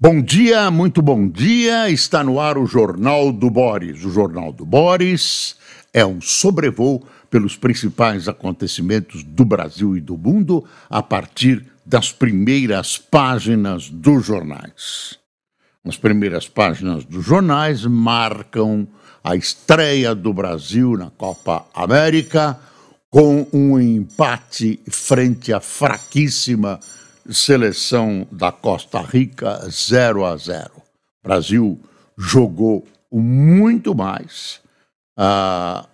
Bom dia, muito bom dia. Está no ar o Jornal do Boris. O Jornal do Boris é um sobrevoo pelos principais acontecimentos do Brasil e do mundo a partir das primeiras páginas dos jornais. As primeiras páginas dos jornais marcam a estreia do Brasil na Copa América com um empate frente à fraquíssima seleção da Costa Rica 0 a 0. O Brasil jogou muito mais. Ah,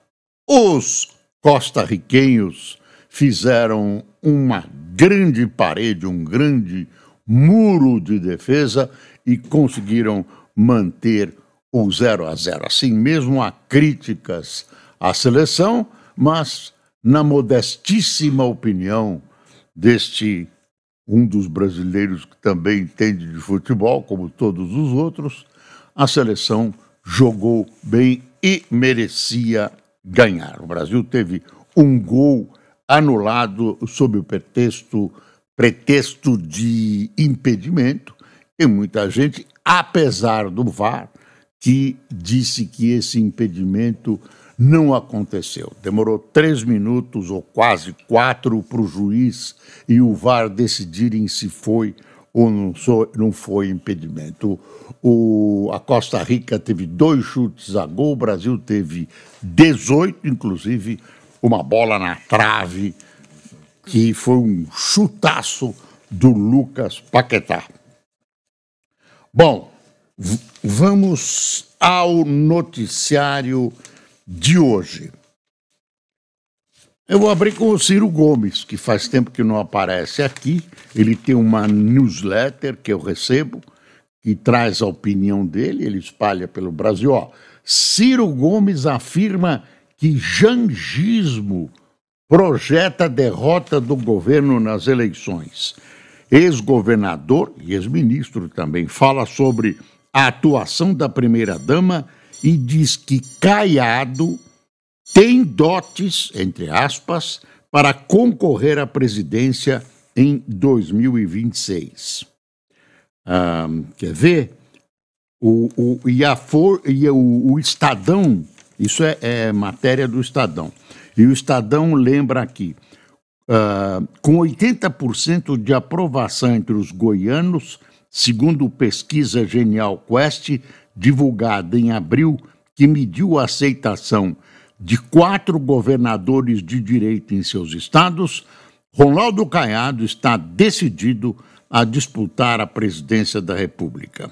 os costarriquenhos fizeram uma grande parede, um grande muro de defesa e conseguiram manter o 0 a 0. Assim mesmo há críticas à seleção, mas na modestíssima opinião deste um dos brasileiros que também entende de futebol, como todos os outros, a seleção jogou bem e merecia ganhar. O Brasil teve um gol anulado sob o pretexto, pretexto de impedimento, e muita gente, apesar do VAR, que disse que esse impedimento não aconteceu. Demorou três minutos ou quase quatro para o juiz e o VAR decidirem se foi ou não, sou, não foi impedimento. O, a Costa Rica teve dois chutes a gol, o Brasil teve 18, inclusive uma bola na trave, que foi um chutaço do Lucas Paquetá. Bom, vamos ao noticiário de hoje. Eu vou abrir com o Ciro Gomes, que faz tempo que não aparece aqui. Ele tem uma newsletter que eu recebo, que traz a opinião dele, ele espalha pelo Brasil. Ó, Ciro Gomes afirma que jangismo projeta a derrota do governo nas eleições. Ex-governador e ex-ministro também fala sobre a atuação da primeira-dama e diz que Caiado tem dotes, entre aspas, para concorrer à presidência em 2026. Ah, quer ver? O, o, e, a for, e o, o Estadão, isso é, é, matéria do Estadão, e o Estadão lembra aqui, ah, com 80% de aprovação entre os goianos, segundo pesquisa Genial Quest, divulgada em abril, que mediu a aceitação de quatro governadores de direita em seus estados, Ronaldo Caiado está decidido a disputar a presidência da República.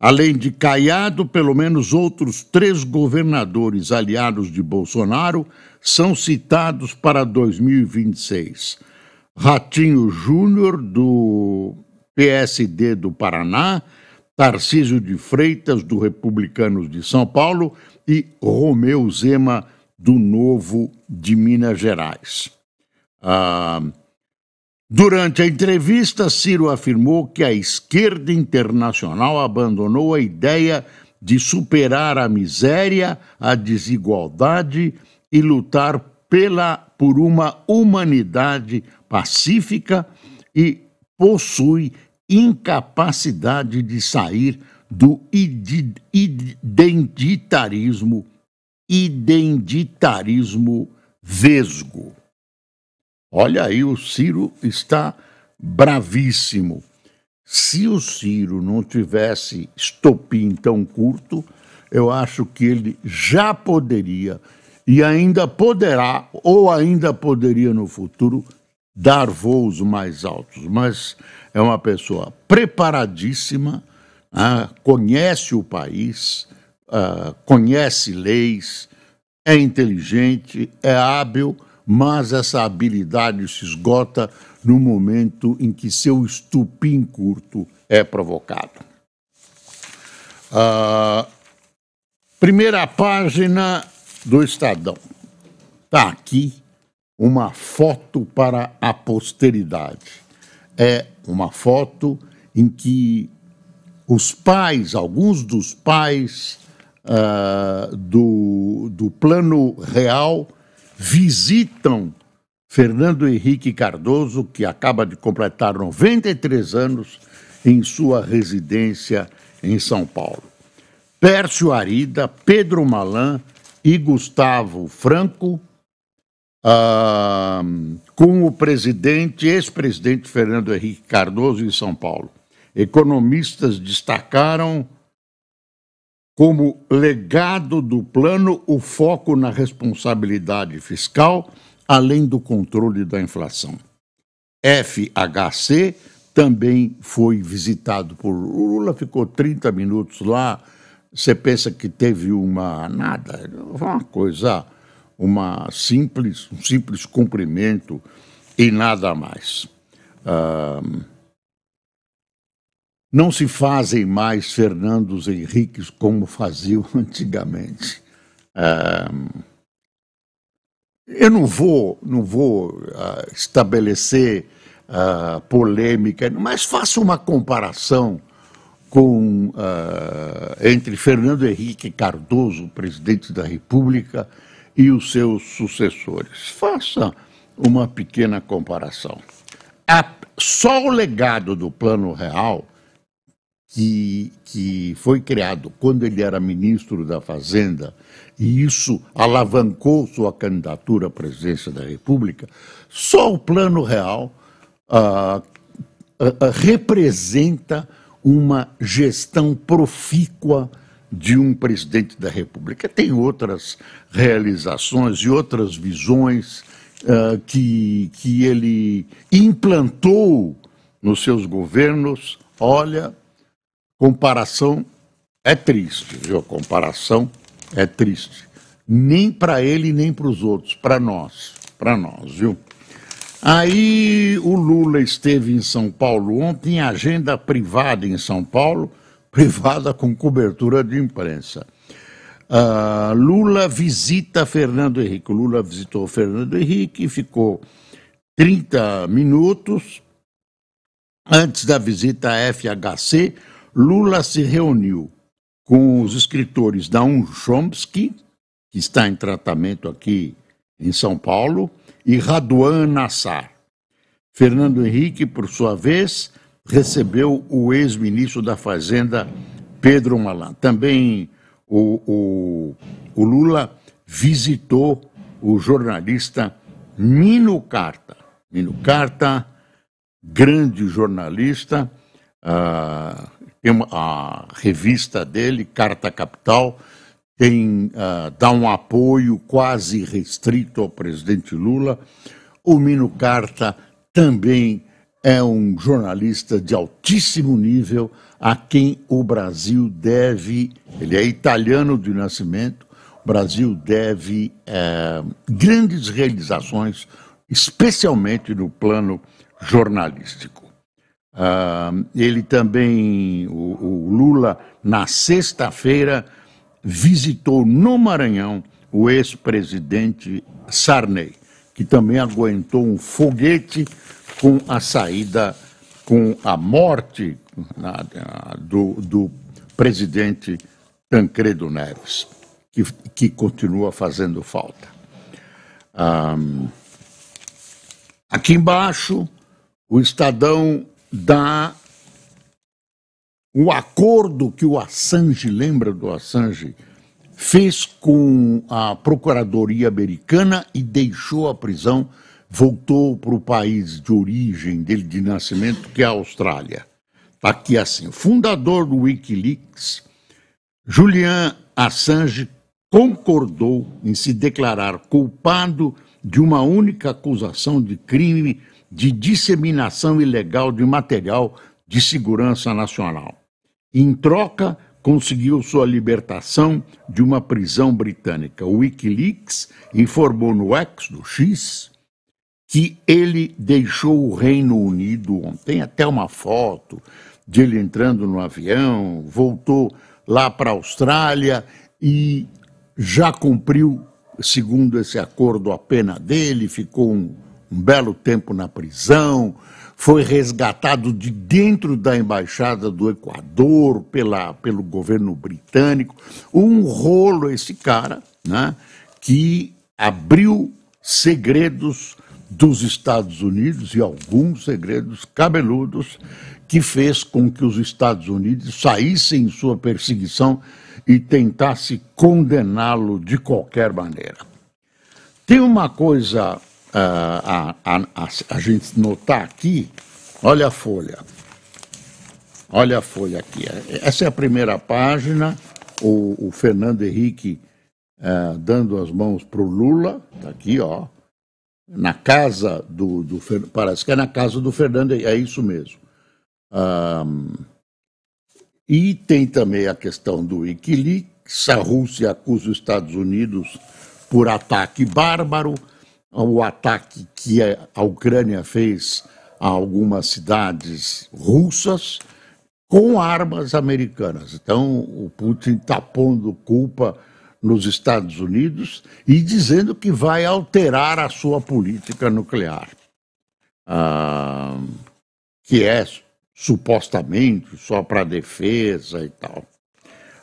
além de Caiado, pelo menos outros três governadores aliados de Bolsonaro são citados para 2026. Ratinho Júnior, do PSD do Paraná, Tarcísio de Freitas, do Republicanos de São Paulo, e Romeu Zema, do Novo de Minas Gerais. Ah, durante a entrevista, Ciro afirmou que a esquerda internacional abandonou a ideia de superar a miséria, a desigualdade e lutar pela, por uma humanidade pacífica e possui incapacidade de sair do id, id, identitarismo, identitarismo vesgo. Olha aí, o Ciro está bravíssimo. Se o Ciro não tivesse estopim tão curto, eu acho que ele já poderia e ainda poderá, ou ainda poderia no futuro, dar voos mais altos, mas é uma pessoa preparadíssima, ah, conhece o país, ah, conhece leis, é inteligente, é hábil, mas essa habilidade se esgota no momento em que seu estupim curto é provocado. Ah, primeira página do Estadão. Está aqui uma foto para a posteridade. É uma foto em que os pais, alguns dos pais uh, do, do plano real, visitam Fernando Henrique Cardoso, que acaba de completar 93 anos, em sua residência em São Paulo. Pércio Arida, Pedro Malan e Gustavo Franco com o presidente, ex-presidente Fernando Henrique Cardoso em São Paulo. Economistas destacaram como legado do plano o foco na responsabilidade fiscal, além do controle da inflação. FHC também foi visitado por Lula, ficou 30 minutos lá. Você pensa que teve uma nada, uma coisa uma simples, um simples cumprimento e nada mais. não se fazem mais Fernandos Henriques como faziam antigamente. eu não vou, não vou ah, estabelecer ah, polêmica, mas faço uma comparação com ah, entre Fernando Henrique Cardoso, presidente da República, e os seus sucessores. Faça uma pequena comparação. A, só o legado do Plano Real, que, que foi criado quando ele era ministro da Fazenda, e isso alavancou sua candidatura à presidência da República, só o Plano Real ah, ah, ah, representa uma gestão profícua de um presidente da República. Tem outras realizações e outras visões uh, que, que ele implantou nos seus governos. Olha, comparação é triste, viu? Comparação é triste. Nem para ele, nem para os outros, para nós, para nós, viu? Aí o Lula esteve em São Paulo ontem, agenda privada em São Paulo privada com cobertura de imprensa. Ah, Lula visita Fernando Henrique. Lula visitou Fernando Henrique, ficou 30 minutos. Antes da visita à FHC, Lula se reuniu com os escritores Naum Chomsky, que está em tratamento aqui em São Paulo, e Raduan Nassar. Fernando Henrique, por sua vez, recebeu o ex-ministro da Fazenda, Pedro Malan. Também o, o, o, Lula visitou o jornalista Mino Carta. Mino Carta, grande jornalista, ah, a revista dele, Carta Capital, tem, ah, dá um apoio quase restrito ao presidente Lula. O Mino Carta também é um jornalista de altíssimo nível a quem o Brasil deve. Ele é italiano de nascimento. O Brasil deve é, grandes realizações, especialmente no plano jornalístico. Ah, ele também, o, o Lula, na sexta-feira, visitou no Maranhão o ex-presidente Sarney, que também aguentou um foguete com a saída, com a morte do, do presidente Tancredo Neves, que, que continua fazendo falta. Um, aqui embaixo, o Estadão dá o acordo que o Assange, lembra do Assange, fez com a Procuradoria Americana e deixou a prisão voltou para o país de origem dele, de nascimento, que é a Austrália. Está aqui assim: fundador do Wikileaks, Julian Assange concordou em se declarar culpado de uma única acusação de crime de disseminação ilegal de material de segurança nacional. Em troca, conseguiu sua libertação de uma prisão britânica. O Wikileaks informou no X do X que ele deixou o Reino Unido ontem. Tem até uma foto de ele entrando no avião, voltou lá para a Austrália e já cumpriu, segundo esse acordo, a pena dele, ficou um, um belo tempo na prisão, foi resgatado de dentro da embaixada do Equador pela, pelo governo britânico. Um rolo esse cara, né, que abriu segredos dos Estados Unidos e alguns segredos cabeludos que fez com que os Estados Unidos saíssem em sua perseguição e tentasse condená-lo de qualquer maneira. Tem uma coisa uh, a, a, a, a gente notar aqui, olha a folha. Olha a folha aqui. Essa é a primeira página, o, o Fernando Henrique uh, dando as mãos para o Lula, está aqui, ó na casa do, do parece que é na casa do Fernando, é, é isso mesmo. Um, e tem também a questão do Wikileaks, a Rússia acusa os Estados Unidos por ataque bárbaro, o ataque que a Ucrânia fez a algumas cidades russas com armas americanas. Então o Putin está pondo culpa nos Estados Unidos e dizendo que vai alterar a sua política nuclear, ah, que é supostamente só para defesa e tal.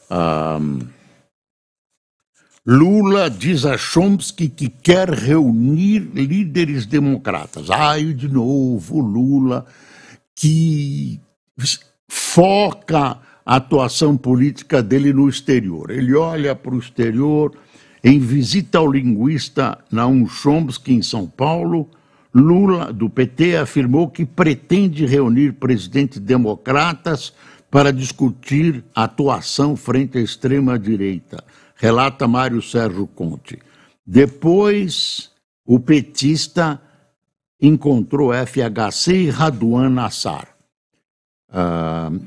Ah, Lula diz a Chomsky que quer reunir líderes democratas. Ai, de novo, Lula, que foca a atuação política dele no exterior. Ele olha para o exterior em visita ao linguista Naum Chomsky em São Paulo. Lula, do PT, afirmou que pretende reunir presidentes democratas para discutir atuação frente à extrema-direita, relata Mário Sérgio Conte. Depois, o petista encontrou FHC e Raduan Nassar. Uh,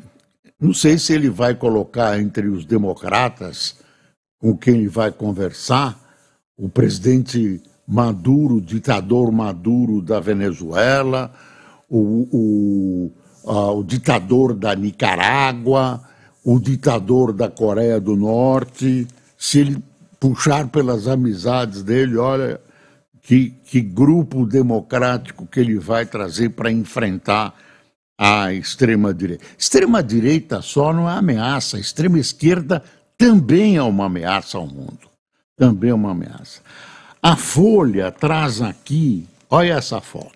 não sei se ele vai colocar entre os democratas com quem ele vai conversar o presidente Maduro, ditador Maduro da Venezuela, o, o, a, o ditador da Nicarágua, o ditador da Coreia do Norte. Se ele puxar pelas amizades dele, olha que, que grupo democrático que ele vai trazer para enfrentar à extrema-direita. Extrema-direita só não é ameaça, extrema-esquerda também é uma ameaça ao mundo. Também é uma ameaça. A Folha traz aqui, olha essa foto.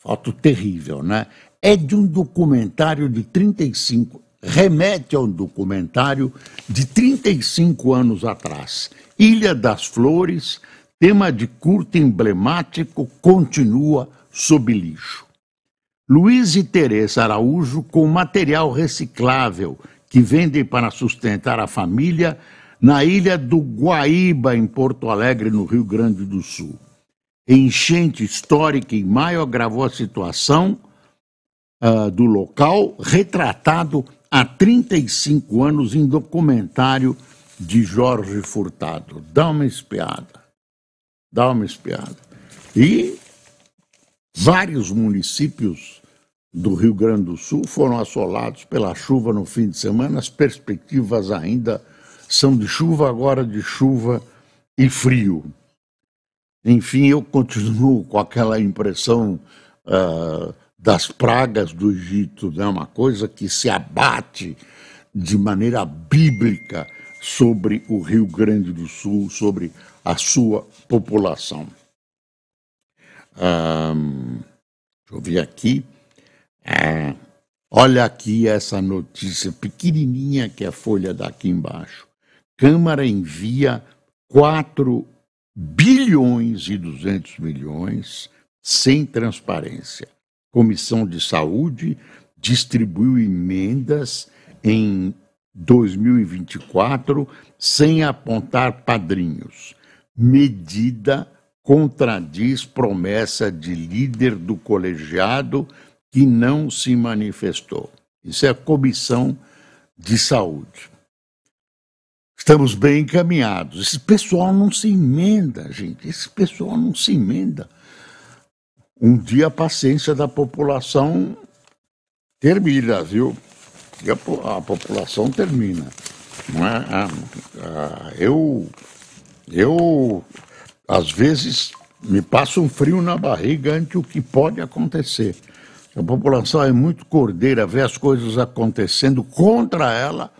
Foto terrível, né? É de um documentário de 35, remete a um documentário de 35 anos atrás. Ilha das Flores, tema de curto emblemático, continua sob lixo. Luiz e Teresa Araújo com material reciclável que vendem para sustentar a família na ilha do Guaíba, em Porto Alegre, no Rio Grande do Sul. Enchente histórica em maio agravou a situação uh, do local, retratado há 35 anos em documentário de Jorge Furtado. Dá uma espiada. Dá uma espiada. E vários municípios do Rio Grande do Sul foram assolados pela chuva no fim de semana. As perspectivas ainda são de chuva, agora de chuva e frio. Enfim, eu continuo com aquela impressão uh, das pragas do Egito, né? uma coisa que se abate de maneira bíblica sobre o Rio Grande do Sul, sobre a sua população. Um, ah, deixa eu ver aqui. É. Olha aqui essa notícia pequenininha que é a folha daqui embaixo. Câmara envia 4 bilhões e 200 milhões sem transparência. Comissão de Saúde distribuiu emendas em 2024 sem apontar padrinhos. Medida contradiz promessa de líder do colegiado que não se manifestou. Isso é a comissão de saúde. Estamos bem encaminhados. Esse pessoal não se emenda, gente. Esse pessoal não se emenda. Um dia a paciência da população termina, viu? A, a população termina. É? Ah, ah, eu, eu, às vezes, me passa um frio na barriga ante o que pode acontecer. A população é muito cordeira, vê as coisas acontecendo contra ela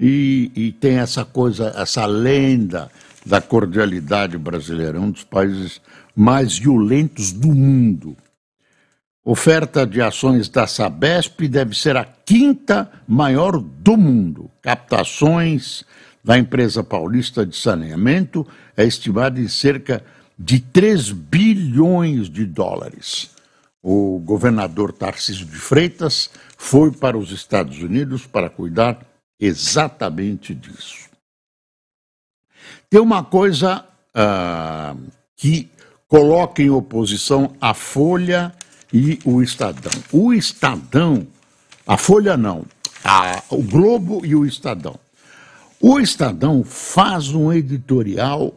e, e tem essa coisa, essa lenda da cordialidade brasileira, é um dos países mais violentos do mundo. Oferta de ações da Sabesp deve ser a quinta maior do mundo. Captações da empresa paulista de saneamento é estimada em cerca de 3 bilhões de dólares o governador Tarcísio de Freitas foi para os Estados Unidos para cuidar exatamente disso. Tem uma coisa uh, que coloca em oposição a Folha e o Estadão. O Estadão, a Folha não, a, o Globo e o Estadão. O Estadão faz um editorial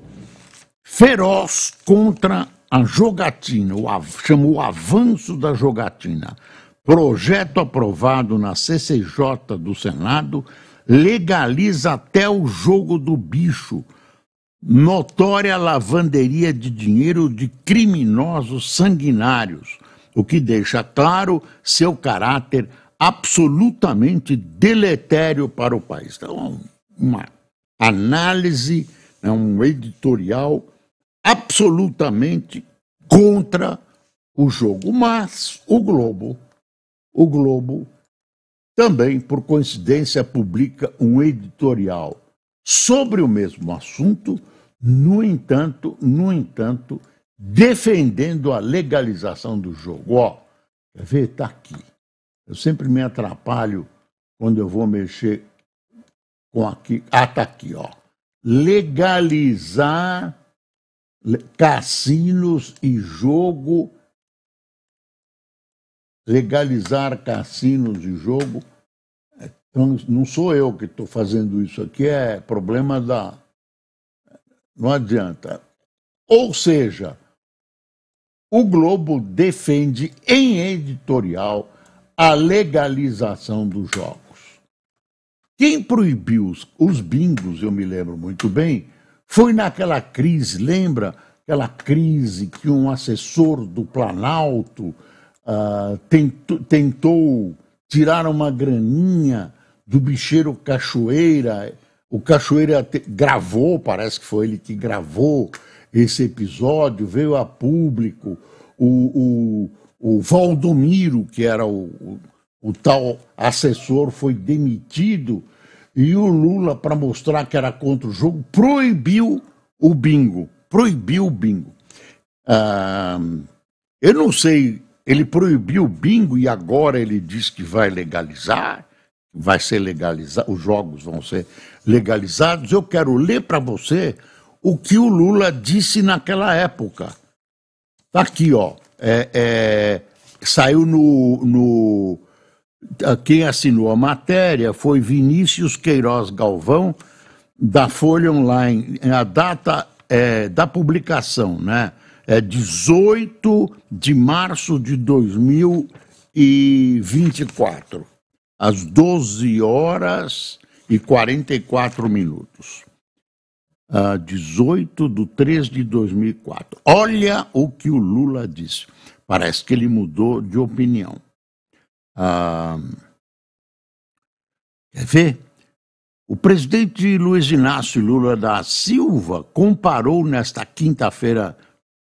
feroz contra a jogatina, o, chama o avanço da jogatina. Projeto aprovado na CCJ do Senado legaliza até o jogo do bicho. Notória lavanderia de dinheiro de criminosos sanguinários, o que deixa claro seu caráter absolutamente deletério para o país. Então, uma análise, né, um editorial absolutamente contra o jogo. Mas o Globo, o Globo também, por coincidência, publica um editorial sobre o mesmo assunto, no entanto, no entanto, defendendo a legalização do jogo. Ó, quer ver? Está aqui. Eu sempre me atrapalho quando eu vou mexer com aqui. Ah, está aqui, ó. Legalizar cassinos e jogo, legalizar cassinos e jogo. Então, não sou eu que estou fazendo isso aqui, é problema da. Não adianta. Ou seja, o Globo defende em editorial a legalização dos jogos. Quem proibiu os, os bingos, eu me lembro muito bem, foi naquela crise, lembra? Aquela crise que um assessor do Planalto uh, ah, tentou, tentou tirar uma graninha do bicheiro Cachoeira. O Cachoeira te, gravou, parece que foi ele que gravou esse episódio, veio a público. O, o, o Valdomiro, que era o, o, o tal assessor, foi demitido e o Lula, para mostrar que era contra o jogo, proibiu o bingo. Proibiu o bingo. Ah, eu não sei, ele proibiu o bingo e agora ele diz que vai legalizar, vai ser legalizado, os jogos vão ser legalizados. Eu quero ler para você o que o Lula disse naquela época. Está aqui, ó. É, é, saiu no, no ah, quem assinou a matéria foi Vinícius Queiroz Galvão, da Folha Online. A data é, da publicação né, é 18 de março de 2024, às 12 horas e 44 minutos. Uh, ah, 18 de 3 de 2004. Olha o que o Lula disse. Parece que ele mudou de opinião. Ah, quer ver? O presidente Luiz Inácio Lula da Silva comparou nesta quinta-feira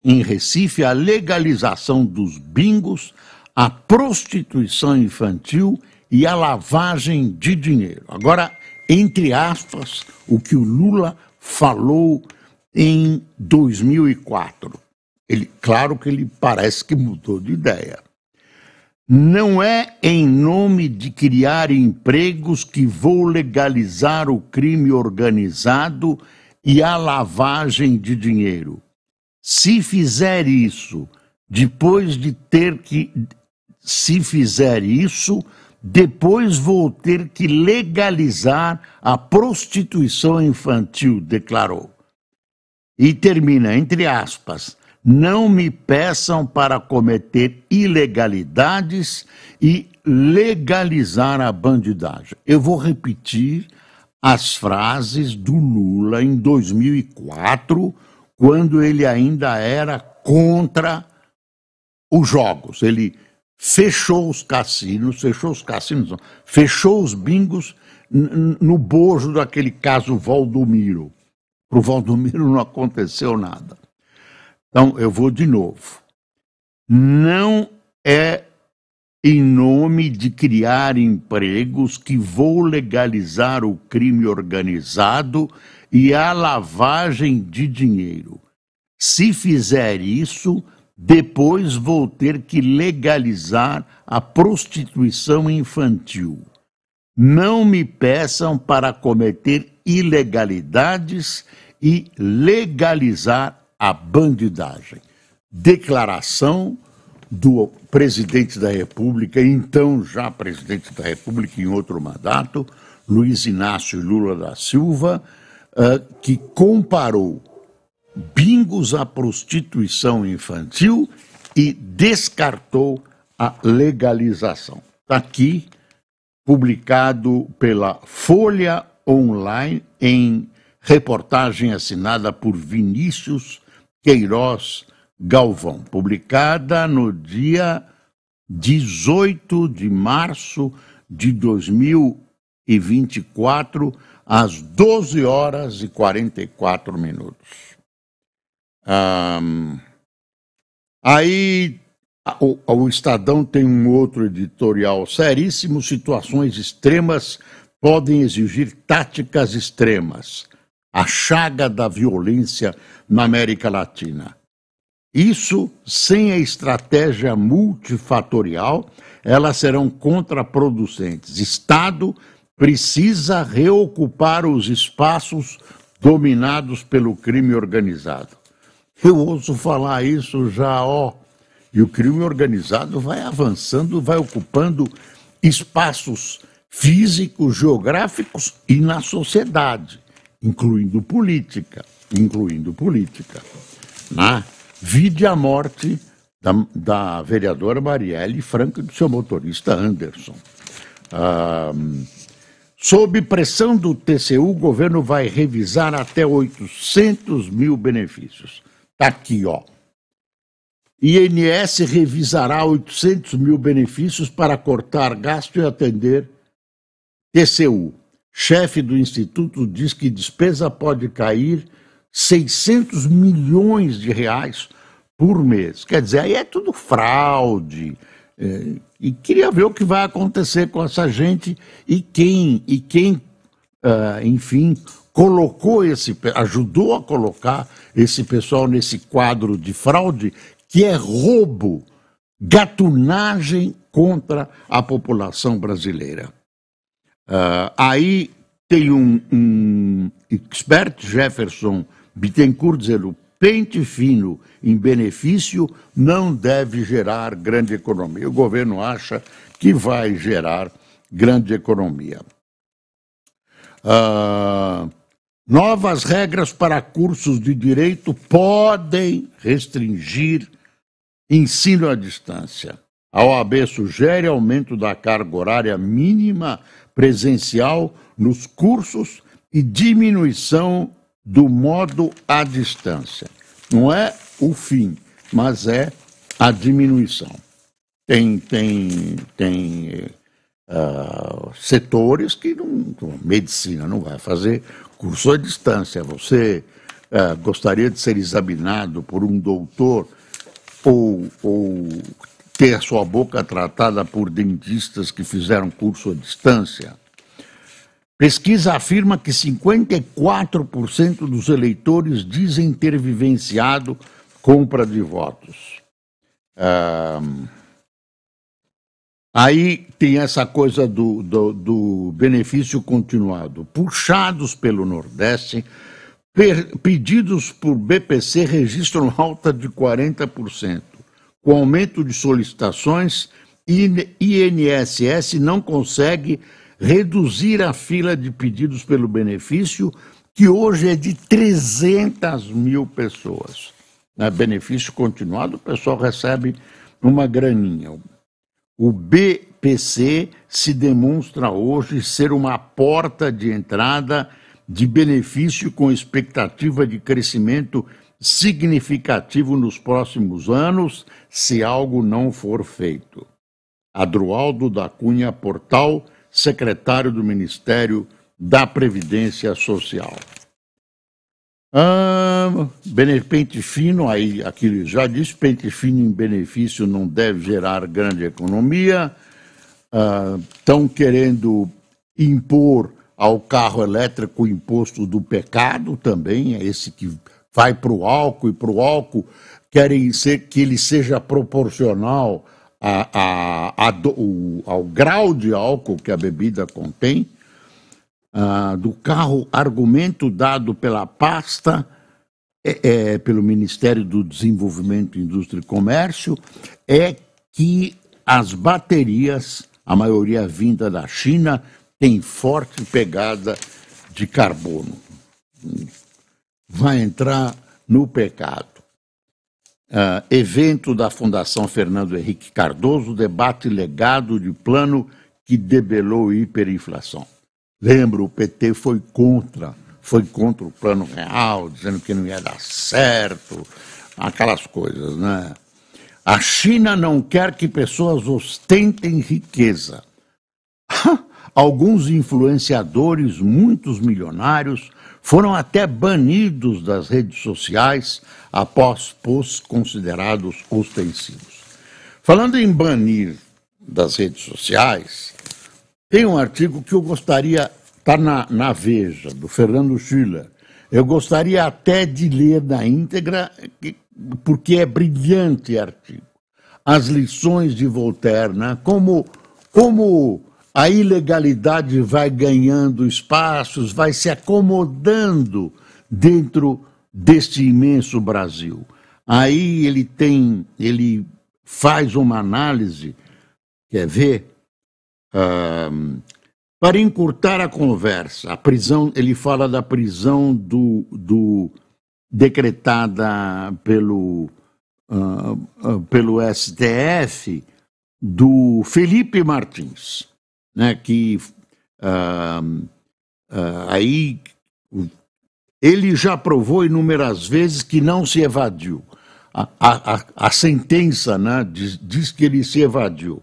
em Recife a legalização dos bingos, a prostituição infantil e a lavagem de dinheiro. Agora, entre aspas, o que o Lula falou em 2004. Ele, claro que ele parece que mudou de ideia. Não é em nome de criar empregos que vou legalizar o crime organizado e a lavagem de dinheiro. Se fizer isso, depois de ter que. Se fizer isso, depois vou ter que legalizar a prostituição infantil, declarou. E termina, entre aspas, não me peçam para cometer ilegalidades e legalizar a bandidagem. Eu vou repetir as frases do Lula em 2004, quando ele ainda era contra os jogos. Ele fechou os cassinos, fechou os cassinos, fechou os bingos no bojo daquele caso Valdomiro. Para o Valdomiro não aconteceu nada. Então, eu vou de novo. Não é em nome de criar empregos que vou legalizar o crime organizado e a lavagem de dinheiro. Se fizer isso, depois vou ter que legalizar a prostituição infantil. Não me peçam para cometer ilegalidades e legalizar a bandidagem. Declaração do presidente da República, então já presidente da República em outro mandato, Luiz Inácio Lula da Silva, ah, que comparou bingos à prostituição infantil e descartou a legalização. Está aqui, publicado pela Folha Online, em reportagem assinada por Vinícius Queiroz Galvão, publicada no dia 18 de março de 2024, às 12 horas e 44 minutos. aí o, o, Estadão tem um outro editorial seríssimo: situações extremas podem exigir táticas extremas a chaga da violência na América Latina. Isso, sem a estratégia multifatorial, elas serão contraproducentes. Estado precisa reocupar os espaços dominados pelo crime organizado. Eu ouço falar isso já, ó. E o crime organizado vai avançando, vai ocupando espaços físicos, geográficos e na sociedade incluindo política, incluindo política. Né? Ah. Vide a morte da, da vereadora Marielle Franco e do seu motorista Anderson. Ah, sob pressão do TCU, o governo vai revisar até 800 mil benefícios. Está aqui, ó. INS revisará 800 mil benefícios para cortar gasto e atender TCU. Chefe do Instituto diz que despesa pode cair 600 milhões de reais por mês. Quer dizer, aí é tudo fraude. É, e queria ver o que vai acontecer com essa gente e quem, e quem uh, enfim, colocou esse, ajudou a colocar esse pessoal nesse quadro de fraude, que é roubo, gatunagem contra a população brasileira. Uh, aí tem um, um expert Jefferson Bittencourt dizendo: pente fino em benefício não deve gerar grande economia. O governo acha que vai gerar grande economia. Uh, novas regras para cursos de direito podem restringir ensino à distância. A OAB sugere aumento da carga horária mínima presencial nos cursos e diminuição do modo à distância. Não é o fim, mas é a diminuição. Tem, tem, tem uh, setores que não, medicina não vai fazer curso à distância. Você uh, gostaria de ser examinado por um doutor ou, ou ter sua boca tratada por dentistas que fizeram curso à distância. Pesquisa afirma que 54% dos eleitores dizem ter vivenciado compra de votos. Ah, aí tem essa coisa do, do, do, benefício continuado. Puxados pelo Nordeste, per, pedidos por BPC registram alta de 40%. Com aumento de solicitações, INSS não consegue reduzir a fila de pedidos pelo benefício, que hoje é de 300 mil pessoas. Na né, benefício continuado, o pessoal recebe uma graninha. O BPC se demonstra hoje ser uma porta de entrada de benefício com expectativa de crescimento significativo nos próximos anos se algo não for feito. Adroaldo da Cunha Portal, secretário do Ministério da Previdência Social. Ah, fino, aí aquilo já disse, pente fino em benefício não deve gerar grande economia. Estão ah, querendo impor ao carro elétrico o imposto do pecado também, é esse que vai para o álcool e para o álcool querem ser, que ele seja proporcional a, a, a do, o, ao grau de álcool que a bebida contém. Ah, do carro, argumento dado pela pasta, é, é, pelo Ministério do Desenvolvimento, Indústria e Comércio, é que as baterias, a maioria vinda da China, tem forte pegada de carbono vai entrar no pecado. Uh, evento da Fundação Fernando Henrique Cardoso, debate legado de plano que debelou hiperinflação. Lembro, o PT foi contra, foi contra o plano real, dizendo que não ia dar certo, aquelas coisas, né? A China não quer que pessoas ostentem riqueza. Alguns influenciadores, muitos milionários, foram até banidos das redes sociais após posts considerados ostensivos. Falando em banir das redes sociais, tem um artigo que eu gostaria, está na, na Veja, do Fernando Schiller. Eu gostaria até de ler na íntegra, porque é brilhante artigo. As lições de Voltaire, né? como, como a ilegalidade vai ganhando espaços, vai se acomodando dentro deste imenso Brasil. Aí ele tem, ele faz uma análise, quer ver? para encurtar a conversa, a prisão, ele fala da prisão do, do decretada pelo, uh, uh, pelo STF do Felipe Martins né, que ah, ah, aí ele já provou inúmeras vezes que não se evadiu. A, a, a sentença né, diz, diz que ele se evadiu.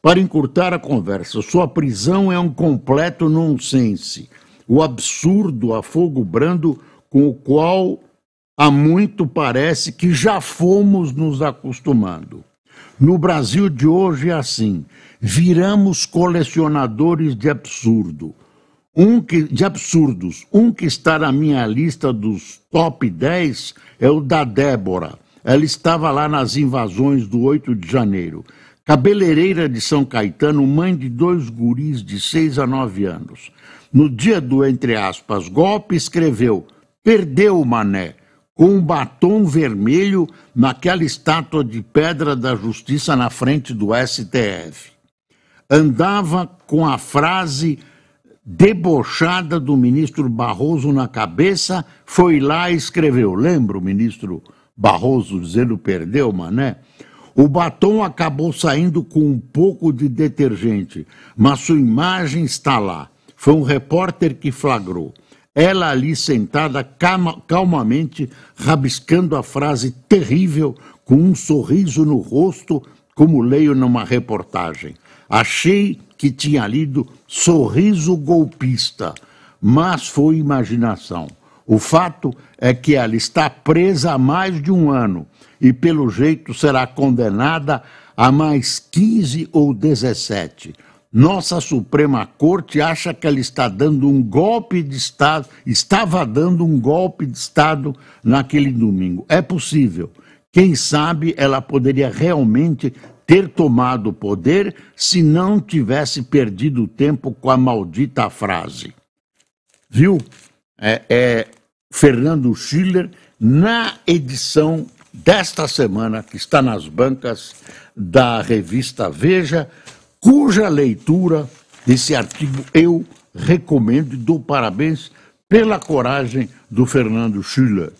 Para encurtar a conversa, sua prisão é um completo nonsense, o absurdo a fogo brando com o qual há muito parece que já fomos nos acostumando. No Brasil de hoje é assim: viramos colecionadores de absurdo. Um que, de absurdos. Um que está na minha lista dos top 10 é o da Débora. Ela estava lá nas invasões do 8 de janeiro. Cabeleireira de São Caetano, mãe de dois guris de 6 a 9 anos. No dia do, entre aspas, golpe, escreveu: Perdeu o mané com um batom vermelho naquela estátua de pedra da justiça na frente do STF. Andava com a frase debochada do ministro Barroso na cabeça, foi lá e escreveu. Lembra o ministro Barroso dizendo perdeu, mané? O batom acabou saindo com um pouco de detergente, mas sua imagem está lá. Foi um repórter que flagrou ela ali sentada calma, calmamente, rabiscando a frase terrível com um sorriso no rosto, como leio numa reportagem. Achei que tinha lido sorriso golpista, mas foi imaginação. O fato é que ela está presa há mais de um ano e, pelo jeito, será condenada a mais 15 ou 17. Nossa Suprema Corte acha que ela está dando um golpe de Estado, estava dando um golpe de Estado naquele domingo. É possível. Quem sabe ela poderia realmente ter tomado o poder se não tivesse perdido tempo com a maldita frase. Viu? É, é Fernando Schiller, na edição desta semana, que está nas bancas da revista Veja cuja leitura desse artigo eu recomendo e dou parabéns pela coragem do Fernando Schiller.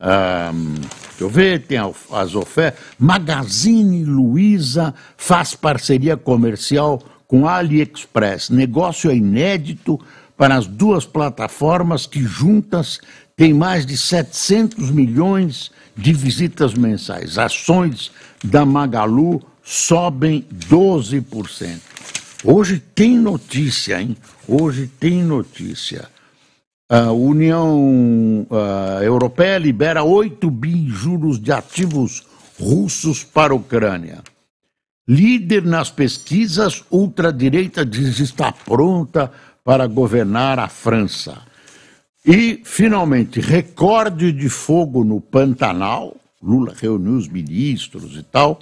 Um, deixa eu ver, tem as ofertas. Magazine Luiza faz parceria comercial com AliExpress. Negócio é inédito para as duas plataformas que juntas têm mais de 700 milhões de visitas mensais. Ações da Magalu sobem 12%. Hoje tem notícia, hein? Hoje tem notícia. A União a Europeia libera 8 bi juros de ativos russos para a Ucrânia. Líder nas pesquisas, ultradireita diz estar pronta para governar a França. E, finalmente, recorde de fogo no Pantanal. Lula reuniu os ministros e tal.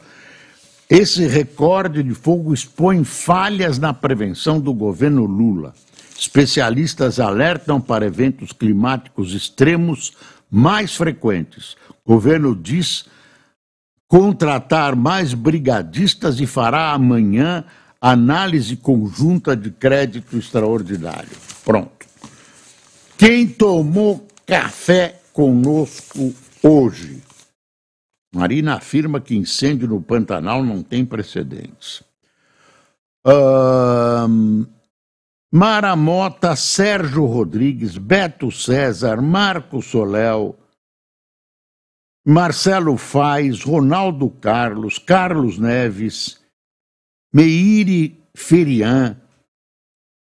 Esse recorde de fogo expõe falhas na prevenção do governo Lula. Especialistas alertam para eventos climáticos extremos mais frequentes. O governo diz contratar mais brigadistas e fará amanhã análise conjunta de crédito extraordinário. Pronto. Quem tomou café conosco hoje? Marina afirma que incêndio no Pantanal não tem precedentes. Um, Mara Mota, Sérgio Rodrigues, Beto César, Marco Solel, Marcelo Faz, Ronaldo Carlos, Carlos Neves, Meire Ferian,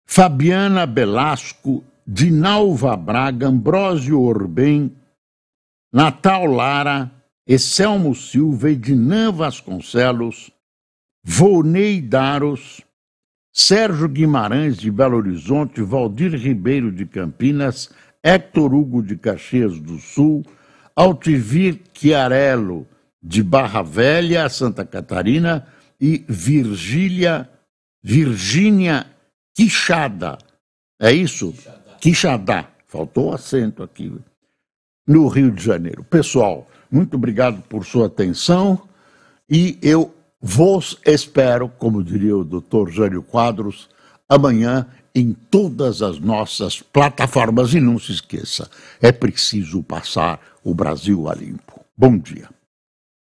Fabiana Belasco, Dinalva Braga, Ambrósio Orbem, Natal Lara, Excelmo Silva, Ednan Vasconcelos, Volney Daros, Sérgio Guimarães de Belo Horizonte, Valdir Ribeiro de Campinas, Héctor Hugo de Caxias do Sul, Altivir Chiarello de Barra Velha, Santa Catarina, e Virgília Virgínia Quixada. É isso? Quixada. Quixadá. Faltou acento aqui no Rio de Janeiro. Pessoal, muito obrigado por sua atenção e eu vos espero, como diria o doutor Jânio Quadros, amanhã em todas as nossas plataformas. E não se esqueça, é preciso passar o Brasil a limpo. Bom dia.